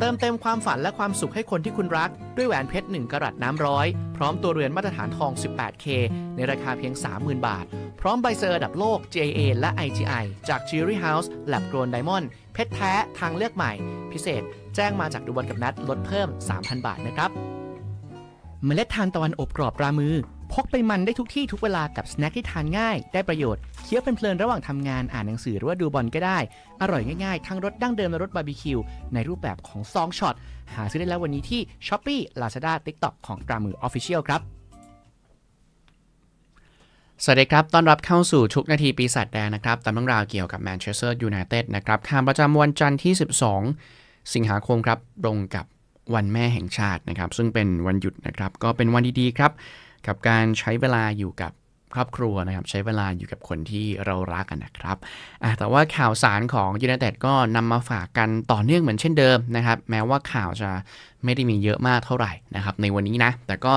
เติมเต็มความฝันและความสุขให้คนที่คุณรักด้วยแหวนเพชร 1กรัตน้ำร้อย พร้อมตัวเรือนมาตรฐานทอง 18K ในราคาเพียง 30,000 บาท พร้อมใบเซอร์ดับโลก JA และ IGI จาก c h e r y House Lab Grown Diamond เพชรแท้ ทางเลือกใหม่ พิเศษแจ้งมาจากดูวันกับนัด ลดเพิ่ม 3,000 บาทนะครับ เมล็ดทานตะวันอบกรอบรามือพกไปมันได้ทุกที่ทุกเวลากับสแน็คที่ทานง่าย ได้ประโยชน์ เคี้ยวเพลินๆระหว่างทำงาน อ่านหนังสือหรือว่าดูบอลก็ได้ อร่อยง่ายๆ ทั้งรสดั้งเดิม และรสบาร์บีคิว ในรูปแบบของซองช็อต หาซื้อได้แล้ววันนี้ที่ s h อ p e e Lazada TikTok ของกรามือ Official ครับ สวัสดีครับ ต้อนรับเข้าสู่ชุกนาทีปีศาจแดงนะครับ ตามเรื่องราวเกี่ยวกับแมนเชสเตอร์ยูไนเต็ดนะครับข่าวประจำวันจันทร์ที่ 12 สิงหาคมครับตรงกับวันแม่แห่งชาตินะครับ ซึ่งเป็นวันหยุดนะครับ ก็เป็นวันดีๆครับกับการใช้เวลาอยู่กับครอบครัวนะครับใช้เวลาอยู่กับคนที่เรารักกันนะครับแต่ว่าข่าวสารของยูไนเต็ดก็นำมาฝากกันต่อเนื่องเหมือนเช่นเดิมนะครับ แม้ว่าข่าวจะไม่ได้มีเยอะมากเท่าไหร่นะครับในวันนี้นะ แต่ก็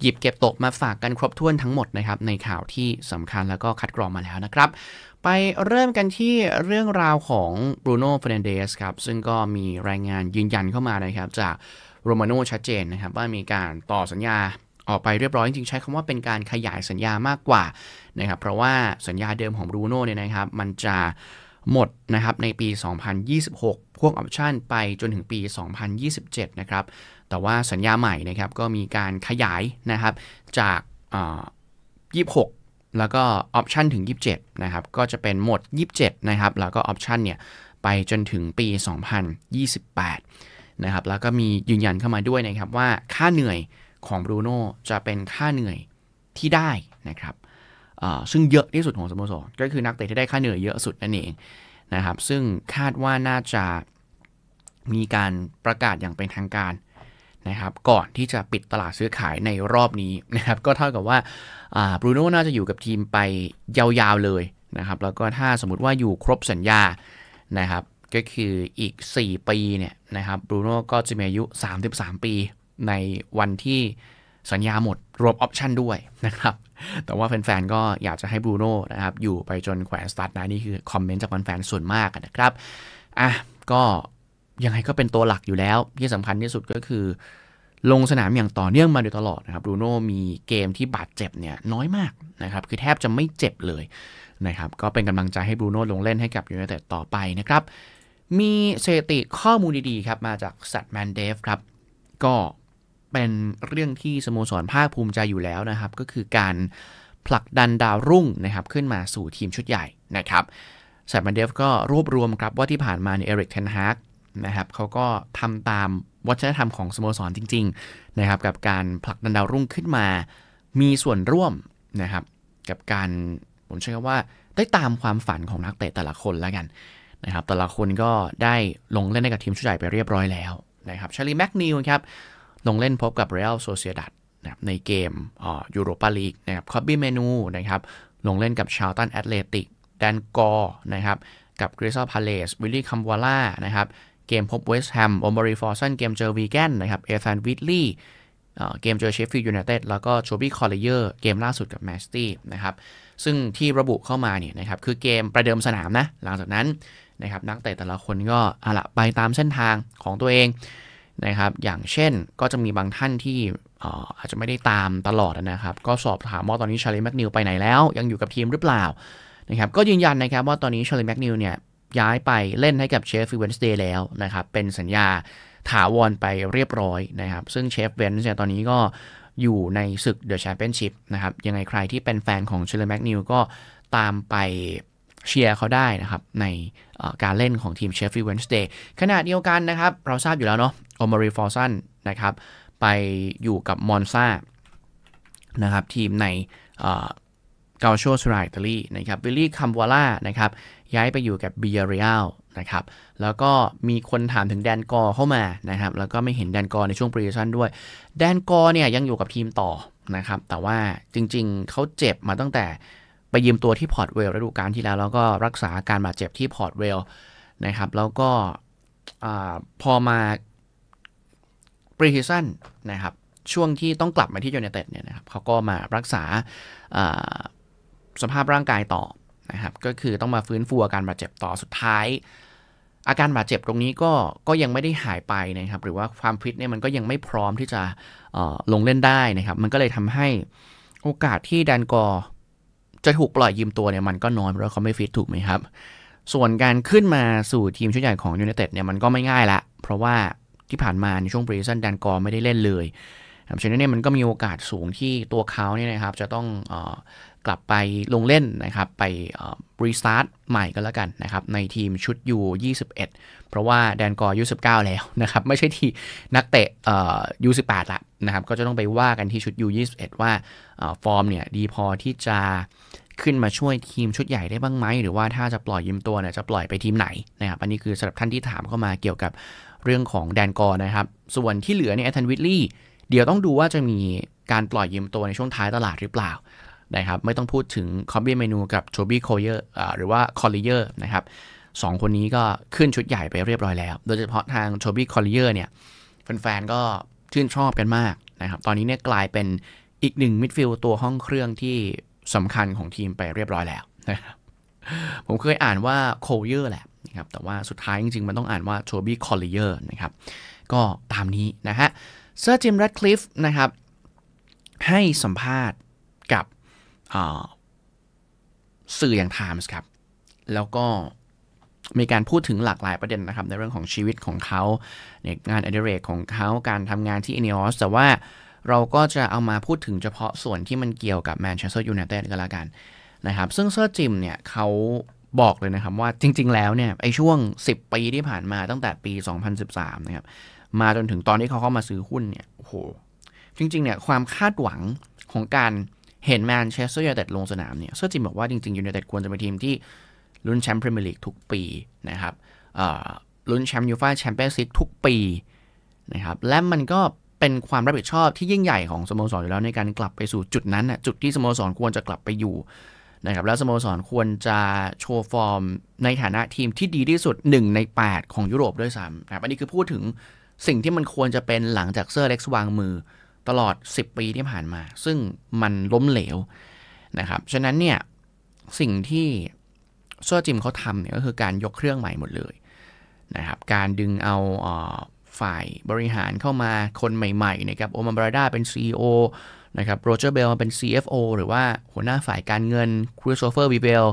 หยิบเก็บตกมาฝากกันครบถ้วนทั้งหมดนะครับในข่าวที่สำคัญแล้วก็คัดกรองมาแล้วนะครับ ไปเริ่มกันที่เรื่องราวของบรูโน่เฟรนเดสครับซึ่งก็มีรายงานยืนยันเข้ามานะครับจากโรมาโน่ชัดเจนนะครับ ว่ามีการต่อสัญญาออกไปเรียบร้อยจริงๆ ใช้คำว่าเป็นการขยายสัญญามากกว่านะครับเพราะว่าสัญญาเดิมของบรูโน่เนี่ยนะครับมันจะหมดนะครับในปี 2026พ่วงออปชันไปจนถึงปี 2027นะครับแต่ว่าสัญญาใหม่นะครับก็มีการขยายนะครับจาก 26 แล้วก็ออปชันถึง 27นะครับก็จะเป็นหมด 27นะครับแล้วก็ออปชันเนี่ยไปจนถึงปี 2028นะครับแล้วก็มียืนยันเข้ามาด้วยนะครับว่าค่าเหนื่อยของบรูโน่จะเป็นค่าเหนื่อยที่ได้นะครับซึ่งเยอะที่สุดของสโมสรก็คือนักเตะที่ได้ค่าเหนื่อยเยอะสุดนั่นเองนะครับซึ่งคาดว่าน่าจะมีการประกาศอย่างเป็นทางการนะครับก่อนที่จะปิดตลาดซื้อขายในรอบนี้นะครับก็เท่ากับว่าบรูโน่น่าจะอยู่กับทีมไปยาวๆเลยนะครับแล้วก็ถ้าสมมติว่าอยู่ครบสัญญานะครับก็คืออีก 4 ปีเนี่ยนะครับบรูโน่ก็จะมีอายุ33 ปีในวันที่สัญญาหมดรวมออปชันด้วยนะครับแต่ว่าแฟนๆก็อยากจะให้บรูโน่นะครับอยู่ไปจนแขวนสตาร์ทนะนี่คือคอมเมนต์จากแฟนๆส่วนมากนะครับอ่ะก็ยังไงก็เป็นตัวหลักอยู่แล้ว ที่สำคัญที่สุดก็คือ ลงสนามอย่างต่อเนื่องมาโดยตลอดนะครับบรูโน่มีเกมที่บาดเจ็บเนี่ย น้อยมากนะครับ คือแทบจะไม่เจ็บเลยนะครับก็เป็นกำลังใจให้บรูโน่ลงเล่นให้กับยูไนเต็ดต่อไปนะครับ มีสถิติข้อมูลดีๆครับมาจากสัตแมนเดฟครับก็เป็นเรื่องที่สโมสร ภาคภูมิใจอยู่แล้วนะครับ ก็คือการผลักดันดาวรุ่งนะครับ ขึ้นมาสู่ทีมชุดใหญ่นะครับแซมันเดฟก็รวบรวมครับว่าที่ผ่านมาในเอริกเทนฮากนะครับเขาก็ทำตามวัฒนธรรมของสโมสรจริง ๆ นะครับ กับการผลักดันดาวรุ่งขึ้นมา มีส่วนร่วมนะครับ กับการผมเชื่อว่า ได้ตามความฝันของนักเตะแต่ละคนแล้วกันนะครับ แต่ละคนก็ได้ลงเล่นในกับทีมชุดใหญ่ไปเรียบร้อยแล้วนะครับชาลีแม็กนิวครับลงเล่นพบกับเรอัลโซเซียดัตนะในเกมยูโรปาลีกนะครับคอบบี้เมนูนะครับลงเล่นกับชาลตันแอตเลติกแดนกอร์นะครับกับคริสตัลพาเลสวิลลี่คัมวาล่านะครับเกมพบเวสต์แฮมอมบรีฟอร์สันเกมเจอวีแกนนะครับเอธานวิทลี่เกมเจอเชฟฟี่ยูไนเต็ดแล้วก็โชบี้คอร์เลเยอร์เกมล่าสุดกับแมสตี้นะครับซึ่งที่ระบุเข้ามาเนี่ยนะครับคือเกมประเดิมสนามนะหลังจากนั้นนะครับนักเตะแต่ละคนก็อะละไปตามเส้นทางของตัวเองนะครับ อย่างเช่นก็จะมีบางท่านที่อาจจะไม่ได้ตามตลอดนะครับ ก็สอบถามว่าตอนนี้ชาลีแมกนิวไปไหนแล้ว ยังอยู่กับทีมหรือเปล่า นะครับ ก็ยืนยันนะครับว่าตอนนี้ชาลีแมกนิวเนี่ยย้ายไปเล่นให้กับเชฟฟิวเวนสเดย์แล้วนะครับ เป็นสัญญาถาวรไปเรียบร้อยนะครับ ซึ่งเชฟเวนส์เนี่ยตอนนี้ก็อยู่ในศึกเดอะแชมเปี้ยนชิพนะครับ ยังไงใครที่เป็นแฟนของเชลแมกนิว ก็ตามไปเชียร์เขาได้นะครับ ในการเล่นของทีมเชฟฟีเวนสเดย์ขณะเดียวกันนะครับ เราทราบอยู่แล้วเนาะโอมารีฟอร์ซันนะครับ ไปอยู่กับมอนซานะครับ ทีมในเกาโชสไรตอิตาลีนะครับวิลลี่คัมบัวล่านะครับ ย้ายไปอยู่กับเบีอรียลนะครับ แล้วก็มีคนถามถึงแดนกอร์เข้ามานะครับ แล้วก็ไม่เห็นแดนกอร์ในช่วงปรีซันด้วยแดนกอร์เนี่ยยังอยู่กับทีมต่อนะครับ แต่ว่าจริงๆเขาเจ็บมาตั้งแต่ไปยืมตัวที่พอร์ตเวลฤดูกาลที่แล้ว แล้วก็รักษาการบาดเจ็บที่พอร์ตเวลนะครับแล้วก็พอมาปรีซทชันนะครับช่วงที่ต้องกลับมาที่ยูเนเต็ดเนี่ยนะครับเขาก็มารักษาสภาพร่างกายต่อนะครับก็คือต้องมาฟื้นฟูอาการบาดเจ็บต่อสุดท้าย อาการบาดเจ็บตรงนี้ก็ก็ยังไม่ได้หายไปนะครับหรือว่าความฟิตเนี่ยมันก็ยังไม่พร้อมที่จะลงเล่นได้นะครับมันก็เลยทำให้โอกาสที่แดนกอรจะถูกปล่อยยืมตัวเนี่ย มันก็น้อยเพราะเขาไม่ฟิตถูกไหมครับ ส่วนการขึ้นมาสู่ทีมชุดใหญ่ของยูเนเต็ดเนี่ย มันก็ไม่ง่ายละเพราะว่าที่ผ่านมา ในช่วงปรีซันแดนกอร์ไม่ได้เล่นเลย ฉะนั้นเนี่ย มันก็มีโอกาสสูงที่ตัวเขาเนี่ยนะครับ จะต้องอกลับไปลงเล่นนะครับ ไปรีสตาร์ทใหม่ก็แล้วกันนะครับ ในทีมชุดยู21เพราะว่าแดนกอร์ยู19แล้วนะครับ ไม่ใช่ทีนักเตะยู18ละนะครับ ก็จะต้องไปว่ากันที่ชุดยู21ว่าฟอร์มเนี่ยดีพอที่จะขึ้นมาช่วยทีมชุดใหญ่ได้บ้างไหม หรือว่าถ้าจะปล่อยยืมตัวเนี่ยจะปล่อยไปทีมไหนนะครับ อันนี้คือสำหรับท่านที่ถามเข้ามาเกี่ยวกับเรื่องของแดนกอร์นะครับ ส่วนที่เหลือเนี่ยแอธันวิทลี่เดี๋ยวต้องดูว่าจะมีการปล่อยยืมตัวในช่วงท้ายตลาดหรือเปล่านะครับไม่ต้องพูดถึงคอบบี้เมนูกับโชบี้โคเยอร์หรือว่าคอลลีเยอร์นะครับสองคนนี้ก็ขึ้นชุดใหญ่ไปเรียบร้อยแล้ว โดยเฉพาะทางโชบี้คอลลีเยอร์เนี่ยแฟนๆก็ชื่นชอบกันมากนะครับตอนนี้เนี่ยกลายเป็นอีกหนึ่งมิดฟิลตัวห้องเครื่องที่สำคัญของทีมไปเรียบร้อยแล้วนะครับผมเคยอ่านว่าโคเยอร์แหละนะครับแต่ว่าสุดท้ายจริงๆมันต้องอ่านว่าโชบี้คอลลีเยอร์นะครับก็ตามนี้นะฮะเซอร์จิมแรดคลิฟนะครับให้สัมภาษณ์สื่ออย่าง Times ครับ แล้วก็มีการพูดถึงหลากหลายประเด็นนะครับ ในเรื่องของชีวิตของเขาในงานอดิเรกของเขาการทำงานที่ Ineos แต่ว่าเราก็จะเอามาพูดถึงเฉพาะส่วนที่มันเกี่ยวกับแมนเชสเตอร์ยูไนเต็ดก็แล้วกันนะครับซึ่งเซอร์จิมเนี่ยเขาบอกเลยนะครับว่าจริง ๆ แล้วเนี่ยไอ้ช่วง 10 ปีที่ผ่านมาตั้งแต่ปี 2013 นะครับ มาจนถึงตอนที่เขาเข้ามาซื้อหุ้นเนี่ยโอ้โหจริงๆเนี่ยความคาดหวังของการเห็นแมนเชสเตอร์ยูไนเต็ดลงสนามเนี่ยเซอร์จิมบอกว่าจริงๆยูไนเต็ดควรจะเป็นทีมที่ลุ้นแชมป์พรีเมียร์ลีกทุกปีนะครับลุ้นแชมป์ยูฟ่าแชมเปี้ยนส์ลีกทุกปีนะครับและมันก็เป็นความรับผิดชอบที่ยิ่งใหญ่ของสโมสรอยู่แล้วในการกลับไปสู่จุดนั้นนะจุดที่สโมสรควรจะกลับไปอยู่นะครับแล้วสโมสรควรจะโชว์ฟอร์ม ในฐานะทีมที่ดีที่สุด 1 ใน8 ของยุโรปด้วยซ้ำครับอันนี้คือพูดถึงสิ่งที่มันควรจะเป็นหลังจากเซอร์เล็กซ์วางมือตลอด 10 ปีที่ผ่านมา ซึ่งมันล้มเหลวนะครับฉะนั้นเนี่ย สิ่งที่ซัวจิมเขาทำเนี่ยก็คือการยกเครื่องใหม่หมดเลยนะครับการดึงเอาฝ่ายบริหารเข้ามาคนใหม่ๆนะครับโอมาบราดาเป็น CEO นะครับโรเจอร์เบลมาเป็น CFO หรือว่าหัวหน้าฝ่ายการเงินคริสโตเฟอร์วีเบล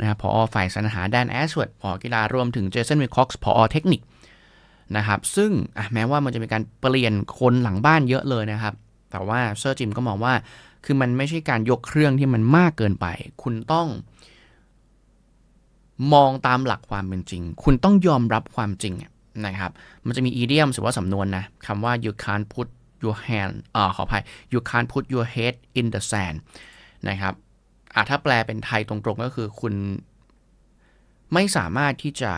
นะครับพอฝ่ายสัญหาด้านแอสเวิร์ดพอกีฬารวมถึงเจสันวิคอกซ์พอเทคนิคนะครับ ซึ่งแม้ว่ามันจะมีการเปลี่ยนคนหลังบ้านเยอะเลยนะครับ แต่ว่าเซอร์จิมก็มองว่าคือมันไม่ใช่การยกเครื่องที่มันมากเกินไป คุณต้อง มองตามหลักความเป็นจริง คุณต้องยอมรับความจริงนะครับ มันจะมีอีเดียมหรือว่าสำนวนนะคำว่า you can't put your hand อ่าขออภัย you can't put your head in the sand นะครับอ่าถ้าแปลเป็นไทยตรงๆก็คือคุณไม่สามารถที่จะ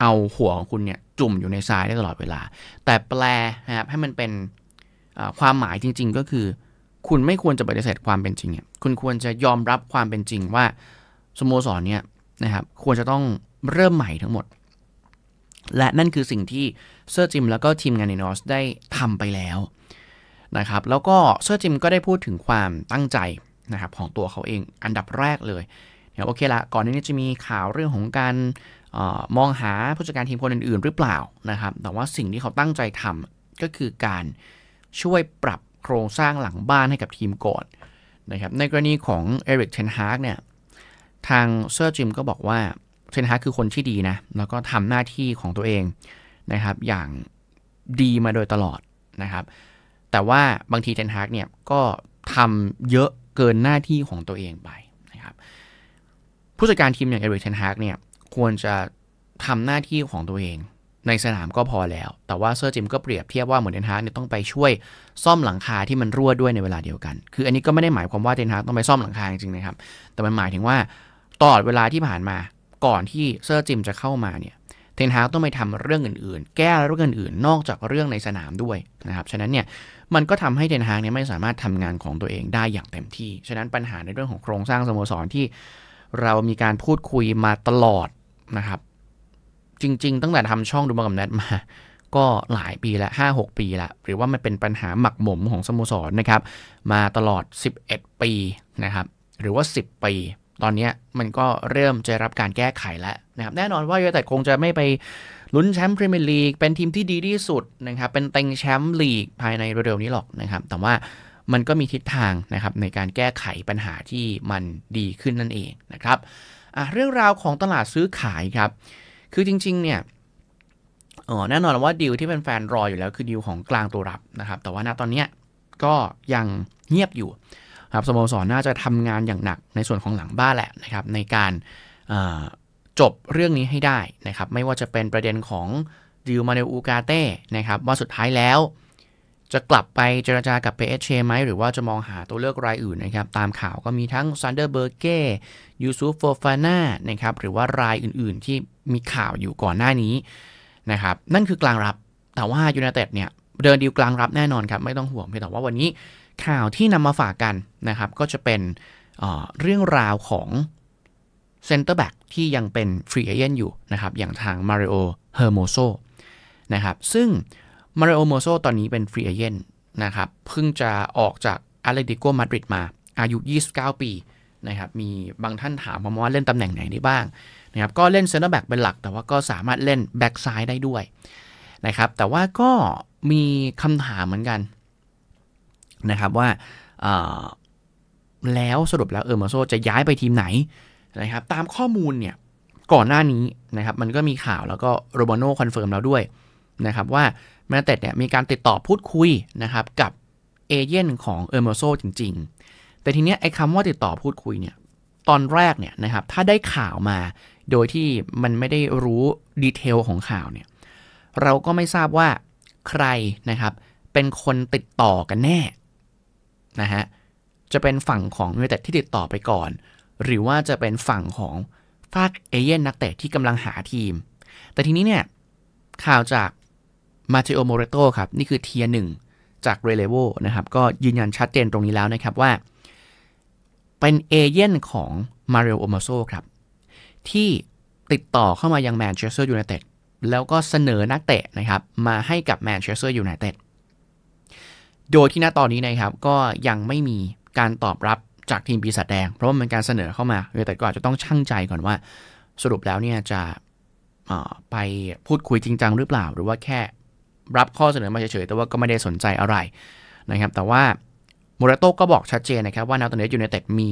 เอาหัวของคุณเนี่ยจุ่มอยู่ในทรายได้ตลอดเวลา แต่แปลนะครับให้มันเป็นความหมายจริงๆก็คือ คุณไม่ควรจะปฏิเสธความเป็นจริงเนี่ยคุณควรจะยอมรับความเป็นจริงว่าสโมสรเนี่ยนะครับควรจะต้องเริ่มใหม่ทั้งหมด และนั่นคือสิ่งที่เซอร์จิมแล้วก็ทีมงานในนอสได้ทำไปแล้วนะครับ แล้วก็เซอร์จิมก็ได้พูดถึงความตั้งใจนะครับของตัวเขาเองอันดับแรกเลยเนี่ยโอเคละก่อนหน้านี้จะมีข่าวเรื่องของการออมองหาผู้จัดการทีมคนอื่นๆ หรือเปล่านะครับ แต่ว่าสิ่งที่เขาตั้งใจทำก็คือการช่วยปรับโครงสร้างหลังบ้านให้กับทีมก่อนนะครับ ในกรณีของเอริกเทนฮาร์กเนี่ย ทางเซอร์จิมก็บอกว่าเทนฮาร์กคือคนที่ดีนะ แล้วก็ทำหน้าที่ของตัวเองนะครับอย่างดีมาโดยตลอดนะครับ แต่ว่าบางทีเทนฮาร์กเนี่ยก็ทำเยอะเกินหน้าที่ของตัวเอองไปนะครับผู้จัดการทีมอย่างเอริกเทนฮาร์กเนี่ยควรจะทำหน้าที่ของตัวเองในสนามก็พอแล้ว แต่ว่าเซอร์จิมก็เปรียบเทียบว่าเหมือนเดนฮาร์เนี่ยต้องไปช่วยซ่อมหลังคาที่มันรั่วด้วยในเวลาเดียวกัน คืออันนี้ก็ไม่ได้หมายความว่าเดนฮาร์ต้องไปซ่อมหลังคาจริงๆนะครับ แต่มันหมายถึงว่าตลอดเวลาที่ผ่านมา ก่อนที่เซอร์จิมจะเข้ามาเนี่ยเทนฮาร์ต้องไปทำเรื่องอื่นๆ แก้เรื่องอื่น ๆ นอกจากเรื่องในสนามด้วยนะครับ ฉะนั้นเนี่ย มันก็ทำให้เทนฮาร์เนี่ยไม่สามารถทำงานของตัวเองได้อย่างเต็มที่ ฉะนั้นปัญหาในเรื่องของโครงสร้างสโมสรที่เรามีการพูดคุยมาตลอดนะครับจริงๆ ตั้งแต่ทำช่องดูบอลกับแนทมาก็หลายปีละห้าหกปีละหรือว่ามันเป็นปัญหาหมักหมมของสโมสรนะครับมาตลอด 11 ปีนะครับหรือว่า 10 ปี ตอนนี้มันก็เริ่มจะรับการแก้ไขแล้วนะครับแน่นอนว่ายูไนเต็ดคงจะไม่ไปลุ้นแชมป์พรีเมียร์ลีกเป็นทีมที่ดีที่สุดนะครับเป็นเต็งแชมป์ลีกภายในเร็วๆนี้หรอกนะครับแต่ว่ามันก็มีทิศทางนะครับในการแก้ไขปัญหาที่มันดีขึ้นนั่นเองนะครับอ่ะเรื่องราวของตลาดซื้อขายครับคือจริงๆเนี่ยแน่นอนว่าดีลที่เป็นแฟนรออยู่แล้วคือดีลของกลางตัวรับนะครับ แต่ว่าณตอนนี้ก็ยังเงียบอยู่ครับสโมสรน่าจะทำงานอย่างหนักในส่วนของหลังบ้านแหละนะครับในการจบเรื่องนี้ให้ได้นะครับไม่ว่าจะเป็นประเด็นของดิวมาเนลอูกาเต้นะครับว่าสุดท้ายแล้วจะกลับไปเจราจากับ PSG ไหมหรือว่าจะมองหาตัวเลือกรายอื่นนะครับตามข่าวก็มีทั้งซันเดอร์เบอร์เก้ยูซูฟโฟฟาน่านะครับหรือว่ารายอื่นๆที่มีข่าวอยู่ก่อนหน้านี้นะครับนั่นคือกลางรับแต่ว่ายูไนเต็ดเนี่ย เดินดีลกลางรับแน่นอนครับ ไม่ต้องห่วงเพียงแต่ว่าวันนี้ข่าวที่นำมาฝากกันนะครับ ก็จะเป็นเเรื่องราวของเซนเตอร์แบ็กที่ยังเป็นฟรีเอเจนต์อยู่นะครับอย่างทางมาริโอเฮอร์โมโซนะครับซึ่งมาริโอโมโซตอนนี้เป็นฟรีเอเจนต์นะครับ เพิ่งจะออกจากอาเลติโกมาดริดมา อายุ 29 ปีนะครับ มีบางท่านถามผมว่าเล่นตำแหน่งไหนได้บ้างนะครับ ก็เล่นเซนเตอร์แบ็กเป็นหลัก แต่ว่าก็สามารถเล่นแบ็กซ้ายได้ด้วยนะครับ แต่ว่าก็มีคำถามเหมือนกันนะครับว่าแล้วสรุปแล้วเออร์มาโซจะย้ายไปทีมไหนนะครับ ตามข้อมูลเนี่ยก่อนหน้านี้นะครับมันก็มีข่าวแล้วก็โรบานโนคอนเฟิร์มแล้วด้วยนะครับว่าแมนเต็ดเนี่ยมีการติดต่อพูดคุยนะครับ กับเอเย่นของเออร์โมโซจริงๆ แต่ทีเนี้ยไอ้คำว่าติดต่อพูดคุยเนี่ยตอนแรกเนี่ยนะครับถ้าได้ข่าวมาโดยที่มันไม่ได้รู้ ดีเทลของข่าวเนี่ยเราก็ไม่ทราบว่าใครนะครับเป็นคนติดต่อกันแน่นะฮะจะเป็นฝั่งของเมนเต็ดที่ติดต่อไปก่อน หรือว่าจะเป็นฝั่งของฟากเอเย่นนักเตะที่กำลังหาทีม แต่ทีนี้เนี่ยข่าวจากมาเทโอโมเรโตครับ นี่คือเทียหนึ่งจากเรเลโวนะครับ ก็ยืนยันชัดเจนตรงนี้แล้วนะครับ ว่าเป็นเอเย่นของมาริโอมาโซครับ ที่ติดต่อเข้ามายังแมนเชสเตอร์ยูไนเต็ดแล้วก็เสนอนักเตะนะครับ มาให้กับแมนเชสเตอร์ยูไนเต็ดโดยที่ณตอนนี้นะครับก็ยังไม่มีการตอบรับจากทีมปีศาจแดงเพราะว่ามันการเสนอเข้ามาแต่ก็อาจจะต้องชั่งใจก่อนว่า สรุปแล้วเนี่ยจะไปพูดคุยจริงจังหรือเปล่าหรือว่าแค่รับข้อเสนอมาเฉยๆ แต่ว่าก็ไม่ได้สนใจอะไรนะครับ แต่ว่าโมราโต้ก็บอกชัดเจนนะครับว่านาโตเนสยูไนเต็ดมี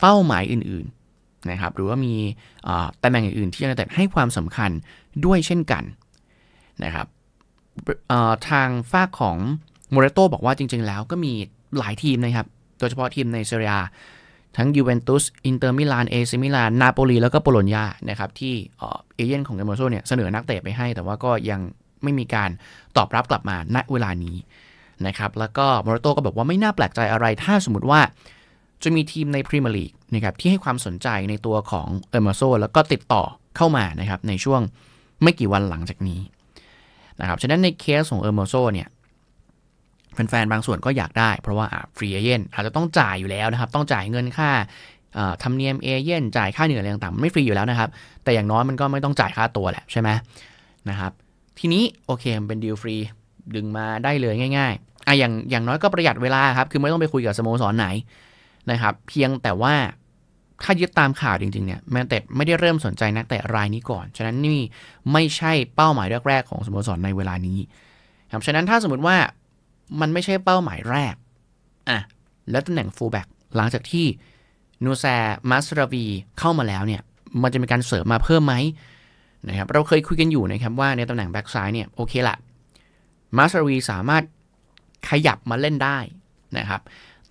เป้าหมายอื่นๆนะครับ หรือว่ามีตำแหน่งอื่นๆ ที่ยูไนเต็ดให้ความสำคัญด้วยเช่นกันนะครับทางฝ้าของโมราโต้บอกว่าจริงๆแล้วก็มีหลายทีมนะครับ โดยเฉพาะทีมในเซเรียทั้งยูเวนตุส อินเตอร์มิลาน เอซิมิลาน นาโปลี แล้วก็โปโลญญานะครับ ที่เอเย่นของเดมโมโซเนี่ยเสนอนักเตะไปให้ แต่ว่าก็ยังไม่มีการตอบรับกลับมาณเวลานี้นะครับ แล้วก็มอร์โตก็บอกว่าไม่น่าแปลกใจอะไร ถ้าสมมติว่าจะมีทีมในพรีเมียร์ลีกนะครับ ที่ให้ความสนใจในตัวของเอเมอร์โซแล้วก็ติดต่อเข้ามานะครับ ในช่วงไม่กี่วันหลังจากนี้ นะครับ ฉะนั้นในเคสของเอเมอร์โซเนี่ย แฟนๆบางส่วนก็อยากได้ เพราะว่าฟรีเอเย่นอาจจะต้องจ่ายอยู่แล้วนะครับต้องจ่ายเงินค่าธรรมเนียมเอเย่นจ่ายค่าเหนื่อยอะไรต่างๆไม่ฟรีอยู่แล้วนะครับ แต่อย่างน้อยมันก็ไม่ต้องจ่ายค่าตัวแหละใช่ไหมนะครับทีนี้ โอเคมันเป็นดีลฟรีดึงมาได้เลยง่ายๆอ่ะอย่างอย่างน้อยก็ประหยัดเวลาครับ คือไม่ต้องไปคุยกับสโมสรไหนนะครับเพียงแต่ว่าถ้ายึดตามข่าวจริง ๆเนี่ยแมนเต็ดไม่ได้เริ่มสนใจนักเตะรายนี้ก่อน ฉะนั้นนี่ไม่ใช่เป้าหมายแรกๆของสโมสรในเวลานี้ครับฉะนั้นถ้าสมมติว่ามันไม่ใช่เป้าหมายแรกอ่ะแล้วตำแหน่งฟูลแบ็กหลังจากที่นูแซมาสราวีเข้ามาแล้วเนี่ยมันจะมีการเสริมมาเพิ่มไหมนะครับเราเคยคุยกันอยู่นะครับว่าในตำแหน่งแบ็กซ้ายเนี่ย โอเคละมาสรีสามารถขยับมาเล่นได้นะครับ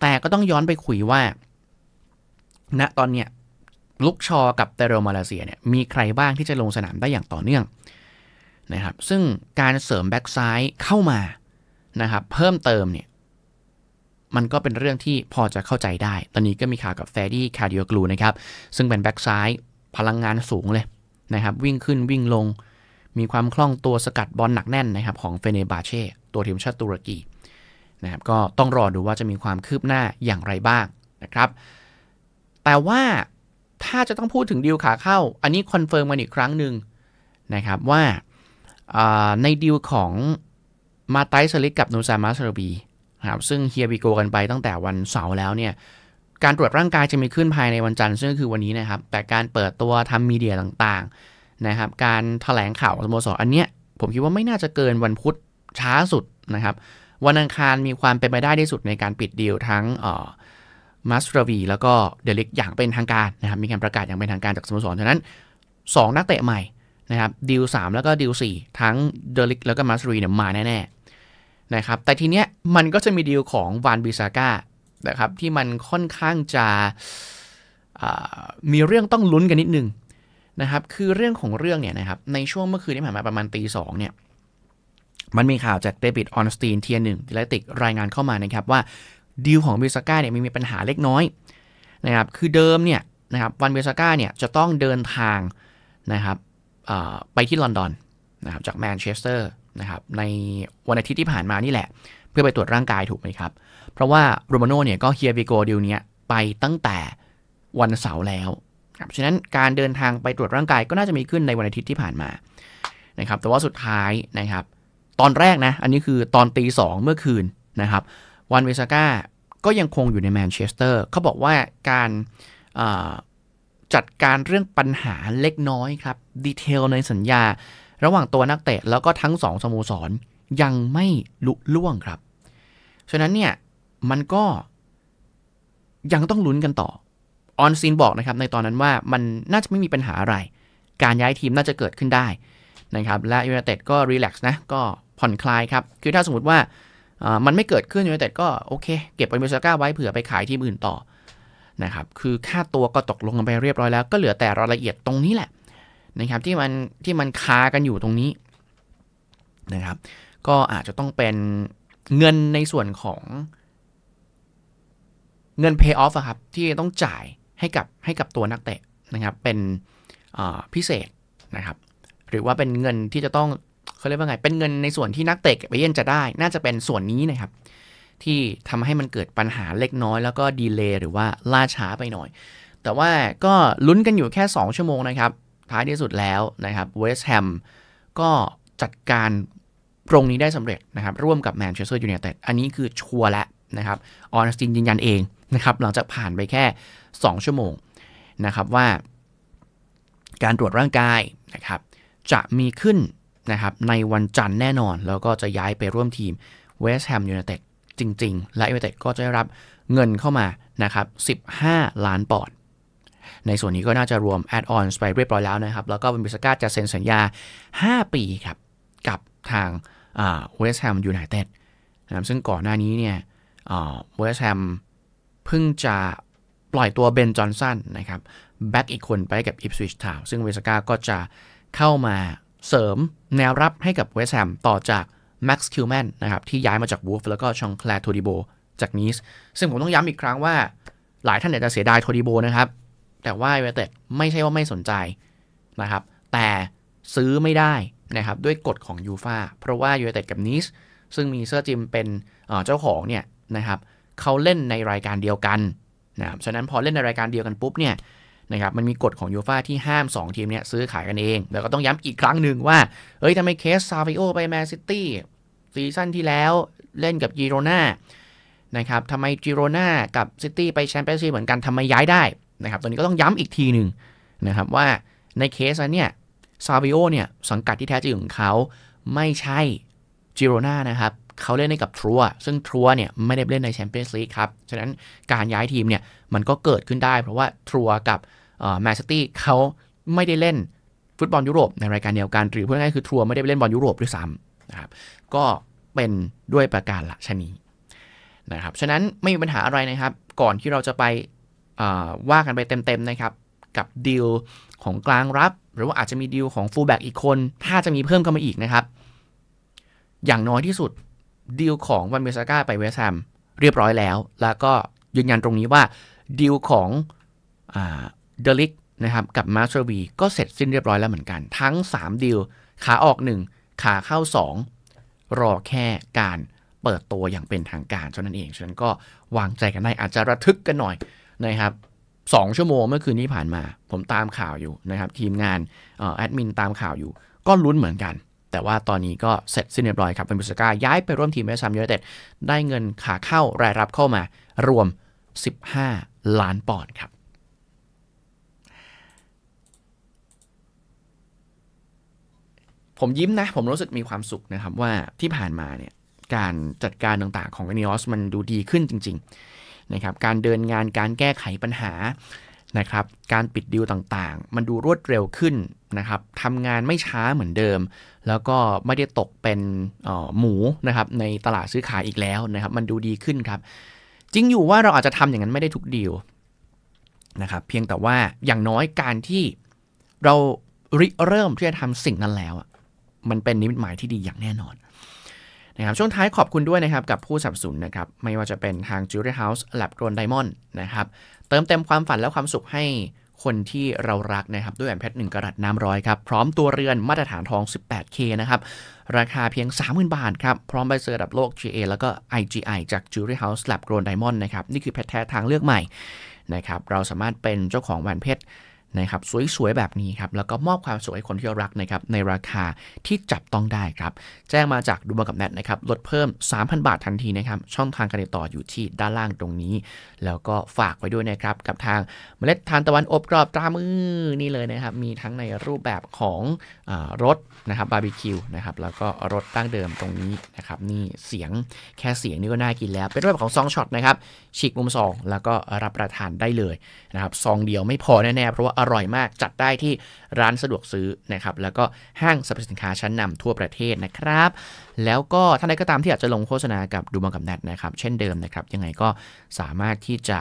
แต่ก็ต้องย้อนไปคุยว่าณนะตอนเนี้ยลุกชอกับเตโรมาเลเซียเนี่ยมีใครบ้างที่จะลงสนามได้อย่างต่อเนื่องนะครับซึ่งการเสริมแบ็กซ้ายเข้ามานะครับเพิ่มเติมเนี่ยมันก็เป็นเรื่องที่พอจะเข้าใจได้ ตอนนี้ก็มีข่าวกับแฟดี้คาร์ดิโอกลูนะครับซึ่งเป็นแบ็กซ้ายพลังงานสูงเลยนะครับวิ่งขึ้นวิ่งลงมีความคล่องตัวสกัดบอลหนักแน่นนะครับของเฟเนบาเช่ตัวทีมชาติตุรกีนะครับก็ต้องรอดูว่าจะมีความคืบหน้าอย่างไรบ้างนะครับแต่ว่าถ้าจะต้องพูดถึงดีลขาเข้า อันนี้คอนเฟิร์มกันอีกครั้งหนึ่งนะครับว่าในดีลของมาไตสลิกกับนูซามาสเรบีนะครับซึ่งเฮียบิโกกันไปตั้งแต่วันเสาร์แล้วเนี่ยการตรวจร่างกายจะมีขึ้นภายในวันจันทร์ซึ่งก็คือวันนี้นะครับแต่การเปิดตัวทำมีเดียต่างๆนะครับการถแถลงข่าวสโมสรอันเนี้ยผมคิดว่าไม่น่าจะเกินวันพุธช้าสุดนะครับวันอังคารมีความเป็นไปได้ที่สุดในการปิดดีลทั้งมัสราวีแล้วก็เดลิกอย่างเป็นทางการนะครับมีการประกาศอย่างเป็นทางการจากสโมสรฉะนั้น 2 นักเตะใหม่นะครับดีล3แล้วก็ดีล4 ทั้งเดลิกแล้วก็มัสรีเนี่ยมาแน่ๆนะครับแต่ทีเนี้ยมันก็จะมีดีลของวานบิซาก้านะครับที่มันค่อนข้างจะมีเรื่องต้องลุ้นกันนิดนึง นะครับ คือเรื่องของเรื่องเนี่ยนะครับในช่วงเมื่อคืนที่ผ่านมาประมาณตีสองเนี่ยมันมีข่าวจากเดบิดออนสตีนเทียหนึ่งดิลติกรายงานเข้ามานะครับ ว่า ดีลของเบสก้าเนี่ยมีปัญหาเล็กน้อยนะครับคือเดิมเนี่ยนะครับวันเบสก้าเนี่ยจะต้องเดินทางนะครับไปที่ลอนดอนนะครับจากแมนเชสเตอร์นะครับในวันอาทิตย์ที่ผ่านมานี่แหละพื่อไปตรวจร่างกายถูกไหมครับ เพราะว่าโรมาโน่เนี่ยก็เคลียร์วิโกเดลวเนี้ยไปตั้งแต่วันเสาร์แล้วครับฉะนั้นการเดินทางไปตรวจร่างกาย ก็น่าจะมีขึ้นในวันอาทิตย์ที่ผ่านมา นะครับ แต่ว่าสุดท้ายนะครับ ตอนแรกนะ อันนี้คือตอนตีสองเมื่อคืนนะครับ วันเวสก้าก็ยังคงอยู่ในแมนเชสเตอร์เขาบอกว่าการจัดการเรื่องปัญหาเล็กน้อยครับ ดีเทลในสัญญา ระหว่างตัวนักเตะแล้วก็ทั้งสองสโมสรยังไม่ลุล่วงครับฉะนั้นเนี่ย มันก็ ยังต้องลุ้นกันต่อออนซีนบอกนะครับ ในตอนนั้นว่ามันน่าจะไม่มีปัญหาอะไร การย้ายทีมน่าจะเกิดขึ้นได้นะครับ และยูไนเต็ดก็รีแลกซ์นะ ก็ผ่อนคลายครับ คือถ้าสมมติว่ามันไม่เกิดขึ้นยูไนเต็ดก็ โอเค เก็บไปเบซาก้าไว้เผื่อไปขายทีมอื่นต่อนะครับ คือค่าตัวก็ตกลงกันไปเรียบร้อยแล้ว ก็เหลือแต่รายละเอียดตรงนี้แหละนะครับ ที่มันที่มันคากันอยู่ตรงนี้นะครับ ก็อาจจะต้องเป็นเงินในส่วนของเงิน pay off อะครับ ที่ต้องจ่ายให้กับให้กับตัวนักเตะนะครับ เป็นพิเศษนะครับหรือว่าเป็นเงินที่จะต้องเขาเรียกว่าไงเป็นเงินในส่วนที่นักเตะไปเยยนจะได้ น่าจะเป็นส่วนนี้นะครับ ที่ทำให้มันเกิดปัญหาเล็กน้อย แล้วก็ดีเลย์หรือว่าล่าช้าไปหน่อย แต่ว่าก็ลุ้นกันอยู่แค่ 2 ชั่วโมงนะครับ ท้ายที่สุดแล้วนะครับเวสต์แฮมก็จัดการตรงนี้ได้สำเร็จนะครับ ร่วมกับแมนเชสเตอร์ยูไนเต็ดอันนี้คือชัวร์แล้วนะครับ ออนสตินยืนยันเองนะครับ หลังจากผ่านไปแค่ 2 ชั่วโมง นะครับว่า การตรวจร่างกายนะครับ จะมีขึ้นนะครับ ในวันจันทร์แน่นอน แล้วก็จะย้ายไปร่วมทีมเวสต์แฮมยูไนเต็ดจริงๆ และยูไนเต็ดก็จะได้รับเงินเข้ามานะครับ 15 ล้านปอนด์ในส่วนนี้ก็น่าจะรวมแอดออนไปเรียบร้อยแล้วนะครับแล้วก็บิสกาจะเซ็นสัญญา 5 ปีครับกับทางเวสต์แฮมยูไนเต็ดนะครับซึ่งก่อนหน้านี้เนี่ยเวสต์แฮมเพิ่งจะปล่อยตัวเบนจอนสันนะครับ แบ็กอีกคนไปกับอิปสวิชทาวซึ่งเวสกาก็จะเข้ามาเสริมแนวรับให้กับเวสแฮมต่อจากแม็กซ์คิวแมนนะครับ ที่ย้ายมาจากวูฟแล้วก็ชองแคลร์ดิโบ จากนีสซึ่งผมต้องย้ำอีกครั้งว่าหลายท่านอาจจะเสียดายโทดิโบนะครับ แต่ว่าเวเต็ดไม่ใช่ว่าไม่สนใจนะครับแต่ซื้อไม่ได้นะครับด้วยกฎของยูฟาเพราะว่ายูไนเต็ดกับนิสซึ่งมีเซอร์จิมเป็นเจ้าของเนี่ยนะครับเขาเล่นในรายการเดียวกันนะครับฉะนั้นพอเล่นในรายการเดียวกันปุ๊บเนี่ยนะครับมันมีกฎของยูฟาที่ห้าม 2 ทีมเนี่ยซื้อขายกันเอง แล้วก็ต้องย้ำอีกครั้งหนึ่งว่าเอ้ยทำไมเคสซาฟิโอไปแมนซิตี้ซีซั่นที่แล้วเล่นกับจิโรนานะครับทำไมจิโรนากับซิตี้ไปแชมเปี้ยนชิพเหมือนกันทำไมย้ายได้นะครับตอนนี้ก็ต้องย้ำอีกทีหนึ่งนะครับว่าในเคสนั้นเนี่ยซาบิโอเนี่ยสังกัดที่แท้จริงของเขาไม่ใช่จิโรนานะครับเขาเล่นให้กับทรัว ซึ่งทรัวเนี่ยไม่ได้เล่นในแชมเปี้ยนส์ลีกครับ ฉะนั้นการย้ายทีมเนี่ยมันก็เกิดขึ้นได้ เพราะว่าทรัวกับแมนซิตี้เขาไม่ได้เล่นฟุตบอลยุโรป ในรายการเดียวกันหรือพูดง่ายๆคือทรัวไม่ได้ไเล่นบอลยุโรปด้วยซ้ำนะครับก็เป็นด้วยประการละชนีนะครับฉะนั้นไม่มีปัญหาอะไรนะครับ ก่อนที่เราจะไปว่ากันไปเต็มๆนะครับกับดีลของกลางรับ หรือว่าอาจจะมีดีลของฟูลแบ็กอีกคน ถ้าจะมีเพิ่มเข้ามาอีกนะครับ อย่างน้อยที่สุดดีลของวันเมสก้าไปเวสแฮมเรียบร้อยแล้ว แล้วก็ยืนยันตรงนี้ว่าดีลของเดลิกนะครับกับมาสเตอร์บีก็เสร็จสิ้นเรียบร้อยแล้วเหมือนกันทั้ง3ดีลขาออก 1ขาเข้า 2 รอแค่การเปิดตัวอย่างเป็นทางการเท่านั้นเองฉะนั้นก็วางใจกันได้อาจจะระทึกกันหน่อยนะครับ2 ชั่วโมงเมื่อคืนที่ผ่านมาผมตามข่าวอยู่นะครับ ทีมงานแอดมินตามข่าวอยู่ก็ลุ้นเหมือนกัน แต่ว่าตอนนี้ก็เสร็จสิ้นเรียบร้อยครับเป็นบุสกาย้ายไปร่วมทีมเอสซัมยูไนเต็ดได้เงินขาเข้ารายรับเข้ามารวม 15 ล้านปอนด์ครับ ผมยิ้มนะ ผมรู้สึกมีความสุขนะครับ ว่าที่ผ่านมาเนี่ย การจัดการต่างๆของเวนิออสมันดูดีขึ้นจริงนะครับการเดินงานการแก้ไขปัญหานะครับการปิดดีลต่างๆ มันดูรวดเร็วขึ้นนะครับทำงานไม่ช้าเหมือนเดิม แล้วก็ไม่ได้ตกเป็นหมูนะครับในตลาดซื้อขายอีกแล้วนะครับ มันดูดีขึ้นครับ จริงอยู่ว่าเราอาจจะทำอย่างนั้นไม่ได้ทุกดีลนะครับเพียงแต่ว่าอย่างน้อยการที่เราริเริ่มที่จะทำสิ่งนั้นแล้วมันเป็นนิมิตหมายที่ดีอย่างแน่นอนนะครับช่วงท้ายขอบคุณด้วยนะครับ กับผู้สนับสนุนนะครับ ไม่ว่าจะเป็นทาง Jewelry House Lab g r o w n Diamond นะครับเติมเต็มความฝันและความสุขให้คนที่เรารักนะครับ ด้วยแหวนเพชร1กรัตน้ำร้อยครับ พร้อมตัวเรือนมาตรฐานทอง 18K นะครับ ราคาเพียง 30,000 บาทครับ พร้อมใบเซอร์ระดับโลก GA แล้วก็ IGI จาก Jewelry House Lab Grown Diamond นะครับนี่คือเพชรแท้ทางเลือกใหม่นะครับเราสามารถเป็นเจ้าของแหวนเพชรนะครับสวยๆ แบบนี้ครับแล้วก็มอบความสุขให้คนที่รักนะครับในราคาที่จับต้องได้ครับแจ้งมาจากดูบังกับแนทนะครับลดเพิ่ม 3,000 บาททันทีนะครับช่องทางการติดต่ออยู่ที่ด้านล่างตรงนี้ แล้วก็ฝากไว้ด้วยนะครับกับทางเมล็ดทานตะวันอบกรอบตรามือนี่เลยนะครับมีทั้งในรูปแบบของอรถนะครับบาร์บีคิวนะครับแล้วก็รถตั้งเดิมตรงนี้นะครับนี่เสียงแค่เสียงนี่ก็น่ากินแล้ว เป็นรูปแบบของซองช็อตนะครับฉีกมุมซองแล้วก็รับประทานได้เลยนะครับซองเดียวไม่พอแน่ๆเพราะว่าอร่อยมากจัดได้ที่ร้านสะดวกซื้อนะครับ แล้วก็ห้างสรรพสินค้าชั้นนำทั่วประเทศนะครับ แล้วก็ท่านใดก็ตามที่อยากจะลงโฆษณากับดูบังกับแนทนะครับ เช่นเดิมนะครับ ยังไงก็สามารถที่จะ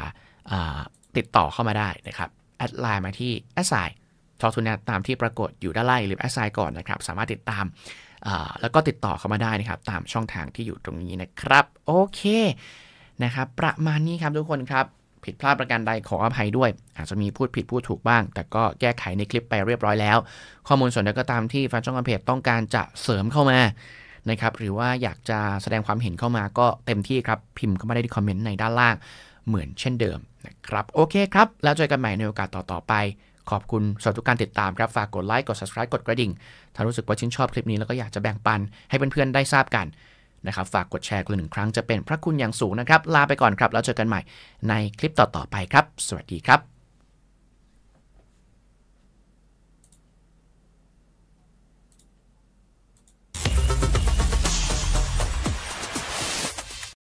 ติดต่อเข้ามาได้นะครับแอดไลน์มาที่แอสไซน์ทอทุนตามที่ปรากฏอยู่ด้านล่างหรือแอสไซน์ก่อนนะครับ สามารถติดตามแล้วก็ติดต่อเข้ามาได้นะครับ ตามช่องทางที่อยู่ตรงนี้นะครับโอเคนะครับ ประมาณนี้ครับทุกคนครับผิดพลาดประการใดขออภัยด้วย อาจจะมีพูดผิดพูดถูกบ้าง แต่ก็แก้ไขในคลิปไปเรียบร้อยแล้ว ข้อมูลส่วนใดก็ตามที่แฟนช่องคอนเพจต้องการจะเสริมเข้ามานะครับหรือว่าอยากจะแสดงความเห็นเข้ามาก็เต็มที่ครับ พิมพ์เข้ามาได้ที่คอมเมนต์ในด้านล่างเหมือนเช่นเดิมนะครับโอเคครับ แล้วเจอกันใหม่ในโอกาสต่อๆไป ขอบคุณสำหรับทุกการติดตามครับฝากกดไลค์กด subscribe กดกระดิ่งถ้ารู้สึกว่าชื่นชอบคลิปนี้แล้วก็อยากจะแบ่งปันให้เพื่อนๆได้ทราบกันนะครับ ฝากกดแชร์กันหนึ่งครั้งจะเป็นพระคุณอย่างสูงนะครับ ลาไปก่อนครับ แล้วเจอกันใหม่ในคลิปต่อๆไปครับ สวัสดีครับ